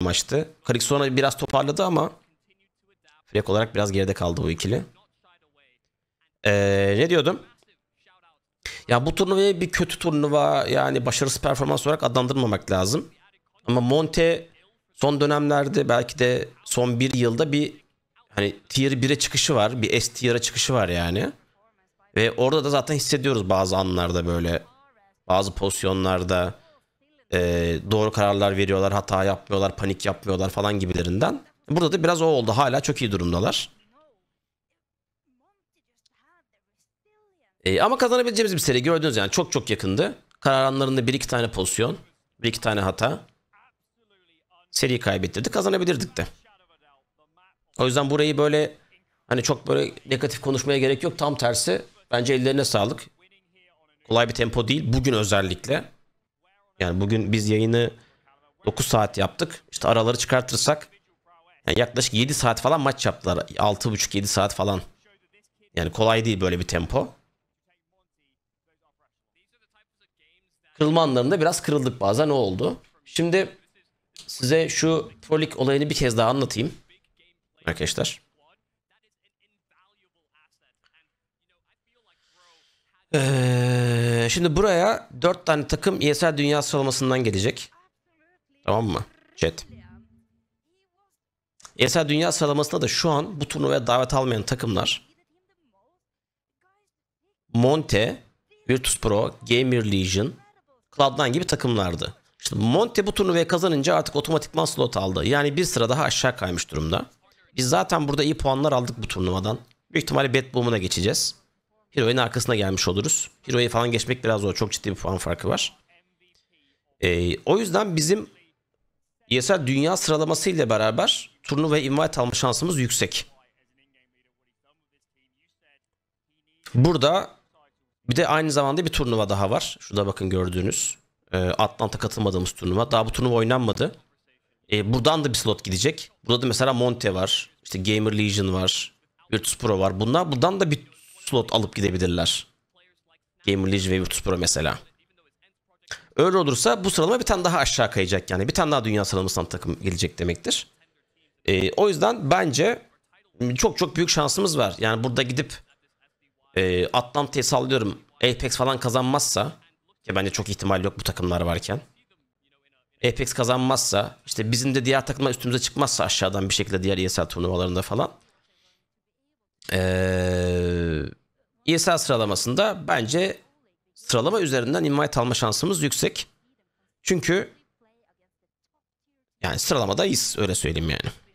maçtı. Kırık sonra biraz toparladı ama frek olarak biraz geride kaldı bu ikili. Ee, ne diyordum? Ya bu turnuvayı bir kötü turnuva yani başarısız performans olarak adlandırmamak lazım. Ama Monte son dönemlerde belki de son bir yılda bir hani tier 1'e çıkışı var. Bir S tier'a çıkışı var yani. Ve orada da zaten hissediyoruz bazı anlarda böyle. Bazı pozisyonlarda e, doğru kararlar veriyorlar, hata yapmıyorlar, panik yapmıyorlar falan gibilerinden. Burada da biraz o oldu. Hala çok iyi durumdalar. E, ama kazanabileceğimiz bir seri gördünüz yani çok çok yakındı. Kararanlarında bir iki tane pozisyon, bir iki tane hata. Seri kaybettirdi, kazanabilirdik de. O yüzden burayı böyle hani çok böyle negatif konuşmaya gerek yok. Tam tersi bence ellerine sağlık. Kolay bir tempo değil. Bugün özellikle yani bugün biz yayını 9 saat yaptık. İşte araları çıkartırsak yani yaklaşık 7 saat falan maç yaptılar. 6,5-7 saat falan. Yani kolay değil böyle bir tempo. Kırılma anlarında biraz kırıldık bazen o oldu. Şimdi size şu Pro League olayını bir kez daha anlatayım. Arkadaşlar. Ee, ee, şimdi buraya 4 tane takım ESL dünya sıralamasından gelecek. Tamam mı? Chat. ESL dünya sıralamasında da şu an bu turnuvaya davet almayan takımlar Monte, Virtus Pro, Gamer Legion, Cloud9 gibi takımlardı. İşte Monte bu turnuvayı kazanınca artık otomatikman slot aldı. Yani bir sıra daha aşağı kaymış durumda. Biz zaten burada iyi puanlar aldık bu turnuvadan. Büyük ihtimalle Bet Boom'una geçeceğiz. Hero'nun arkasına gelmiş oluruz. Hero'yu falan geçmek biraz zor. Çok ciddi bir puan farkı var. Ee, o yüzden bizim ESL dünya sıralaması ile beraber turnuva invite alma şansımız yüksek. Burada bir de aynı zamanda bir turnuva daha var. Şurada bakın gördüğünüz. E, Atlanta katılmadığımız turnuva. Daha bu turnuva oynanmadı. E, buradan da bir slot gidecek. Burada da mesela Monte var. İşte Gamer Legion var. Virtus Pro var. Bunlar buradan da bir slot alıp gidebilirler. Gamer League ve Virtus Pro mesela. Öyle olursa bu sıralama bir tane daha aşağı kayacak yani. Bir tane daha dünya sıralamasından takım gelecek demektir. E, o yüzden bence çok çok büyük şansımız var. Yani burada gidip e, Atlanta'yı sallıyorum. Apex falan kazanmazsa ki bence çok ihtimal yok bu takımlar varken. Apex kazanmazsa işte bizim de diğer takımlar üstümüze çıkmazsa aşağıdan bir şekilde diğer ESL turnuvalarında falan. E, ESL sıralamasında bence sıralama üzerinden invite alma şansımız yüksek. Çünkü yani sıralamada iyiyiz öyle söyleyeyim yani.